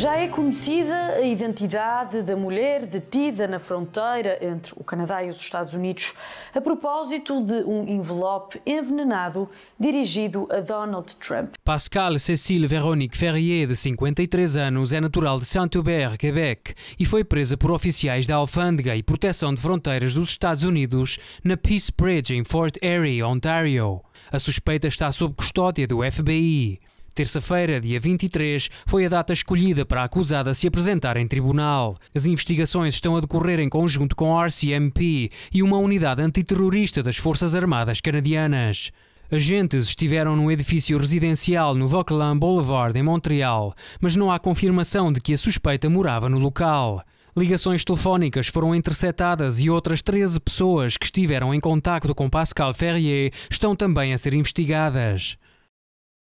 Já é conhecida a identidade da mulher detida na fronteira entre o Canadá e os Estados Unidos a propósito de um envelope envenenado dirigido a Donald Trump. Pascal Cécile Véronique Ferrier, de 53 anos, é natural de Saint-Hubert, Quebec, e foi presa por oficiais da Alfândega e Proteção de Fronteiras dos Estados Unidos na Peace Bridge em Fort Erie, Ontário. A suspeita está sob custódia do FBI. Terça-feira, dia 23, foi a data escolhida para a acusada se apresentar em tribunal. As investigações estão a decorrer em conjunto com a RCMP e uma unidade antiterrorista das Forças Armadas Canadianas. Agentes estiveram num edifício residencial no Vauquelin Boulevard, em Montreal, mas não há confirmação de que a suspeita morava no local. Ligações telefónicas foram interceptadas e outras 13 pessoas que estiveram em contacto com Pascal Ferrier estão também a ser investigadas.